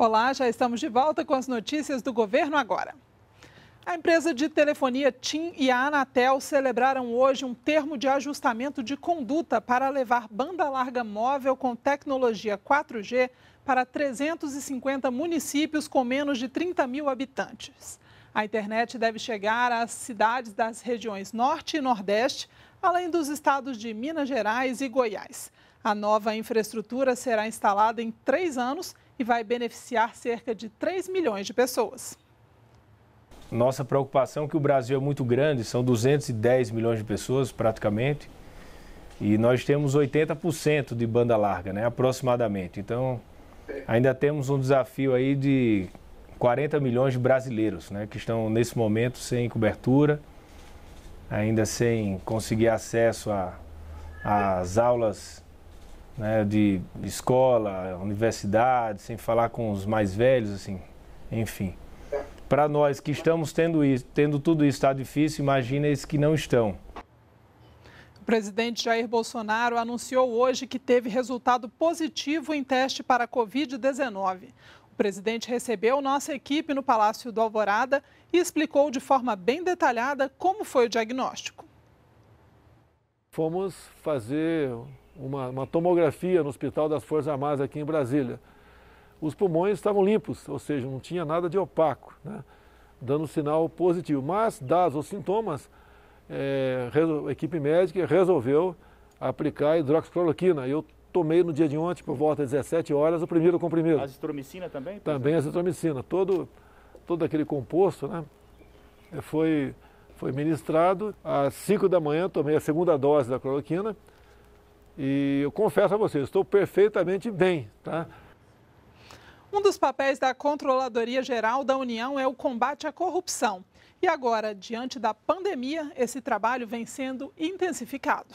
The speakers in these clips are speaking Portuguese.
Olá, já estamos de volta com as notícias do governo agora. A empresa de telefonia TIM e a Anatel celebraram hoje um termo de ajustamento de conduta para levar banda larga móvel com tecnologia 4G para 350 municípios com menos de 30 mil habitantes. A internet deve chegar às cidades das regiões Norte e Nordeste, além dos estados de Minas Gerais e Goiás. A nova infraestrutura será instalada em três anos e vai beneficiar cerca de 3 milhões de pessoas. Nossa preocupação é que o Brasil é muito grande, são 210 milhões de pessoas praticamente, e nós temos 80% de banda larga, né, aproximadamente. Então, ainda temos um desafio aí de 40 milhões de brasileiros, né, que estão nesse momento sem cobertura, ainda sem conseguir acesso às aulas né, de escola, universidade, sem falar com os mais velhos, assim, enfim. Para nós que estamos tendo isso, tendo tudo isso está difícil, imagina esses que não estão. O presidente Jair Bolsonaro anunciou hoje que teve resultado positivo em teste para a Covid-19. O presidente recebeu nossa equipe no Palácio do Alvorada e explicou de forma bem detalhada como foi o diagnóstico fomos fazer uma, uma tomografia no Hospital das Forças Armadas aqui em Brasília. Os pulmões estavam limpos, ou seja, não tinha nada de opaco, né? dando sinal positivo. Mas, dados os sintomas, é, a equipe médica resolveu aplicar hidroxicloroquina. Eu tomei no dia de ontem, por volta das 17 horas, o primeiro comprimido. Azitromicina também? Também é. azitromicina. Todo, todo aquele composto né, eh, foi foi ministrado às 5 da manhã, tomei a segunda dose da cloroquina e eu confesso a vocês, estou perfeitamente bem, tá? Um dos papéis da Controladoria Geral da União é o combate à corrupção. E agora, diante da pandemia, esse trabalho vem sendo intensificado.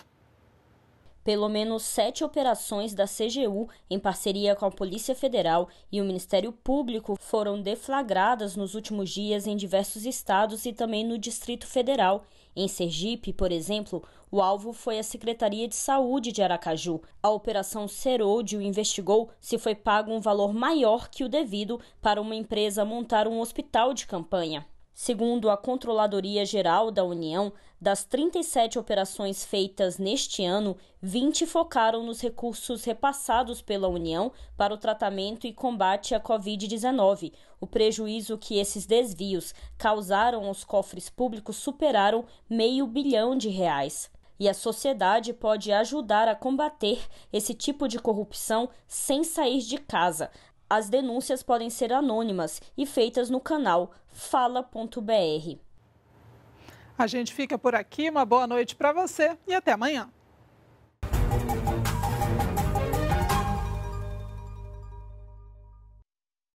Pelo menos sete operações da CGU, em parceria com a Polícia Federal e o Ministério Público, foram deflagradas nos últimos dias em diversos estados e também no Distrito Federal. Em Sergipe, por exemplo, o alvo foi a Secretaria de Saúde de Aracaju. A Operação Serôdio investigou se foi pago um valor maior que o devido para uma empresa montar um hospital de campanha. Segundo a Controladoria Geral da União, das 37 operações feitas neste ano, 20 focaram nos recursos repassados pela União para o tratamento e combate à Covid-19. O prejuízo que esses desvios causaram aos cofres públicos superaram meio bilhão de reais. E a sociedade pode ajudar a combater esse tipo de corrupção sem sair de casa. As denúncias podem ser anônimas e feitas no canal fala.br. A gente fica por aqui, uma boa noite para você e até amanhã.